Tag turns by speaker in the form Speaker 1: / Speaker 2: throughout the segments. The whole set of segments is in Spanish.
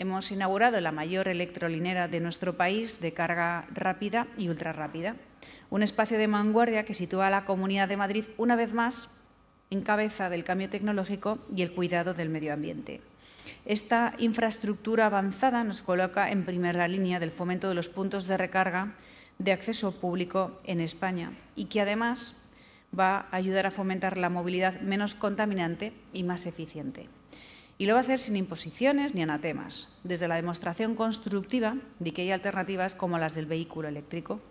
Speaker 1: Hemos inaugurado la mayor electrolinera de nuestro país de carga rápida y ultrarrápida. Un espacio de vanguardia que sitúa a la Comunidad de Madrid una vez más en cabeza del cambio tecnológico y el cuidado del medio ambiente. Esta infraestructura avanzada nos coloca en primera línea del fomento de los puntos de recarga de acceso público en España y que además va a ayudar a fomentar la movilidad menos contaminante y más eficiente. Y lo va a hacer sin imposiciones ni anatemas, desde la demostración constructiva de que hay alternativas como las del vehículo eléctrico.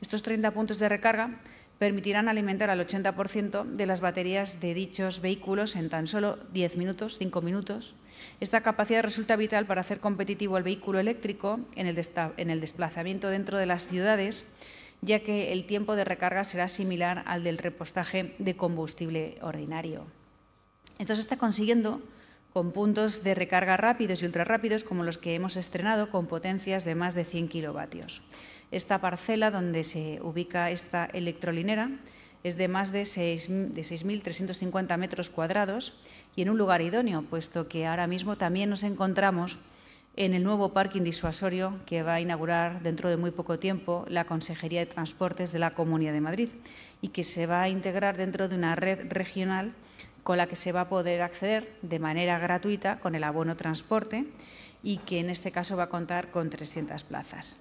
Speaker 1: Estos 30 puntos de recarga permitirán alimentar al 80% de las baterías de dichos vehículos en tan solo 10 minutos, 5 minutos. Esta capacidad resulta vital para hacer competitivo el vehículo eléctrico en el, el desplazamiento dentro de las ciudades, ya que el tiempo de recarga será similar al del repostaje de combustible ordinario. Esto se está consiguiendo con puntos de recarga rápidos y ultrarrápidos como los que hemos estrenado con potencias de más de 100 kilovatios. Esta parcela donde se ubica esta electrolinera es de más de 6.350 de metros cuadrados y en un lugar idóneo, puesto que ahora mismo también nos encontramos en el nuevo parking disuasorio que va a inaugurar dentro de muy poco tiempo la Consejería de Transportes de la Comunidad de Madrid y que se va a integrar dentro de una red regional con la que se va a poder acceder de manera gratuita con el abono transporte y que en este caso va a contar con 300 plazas.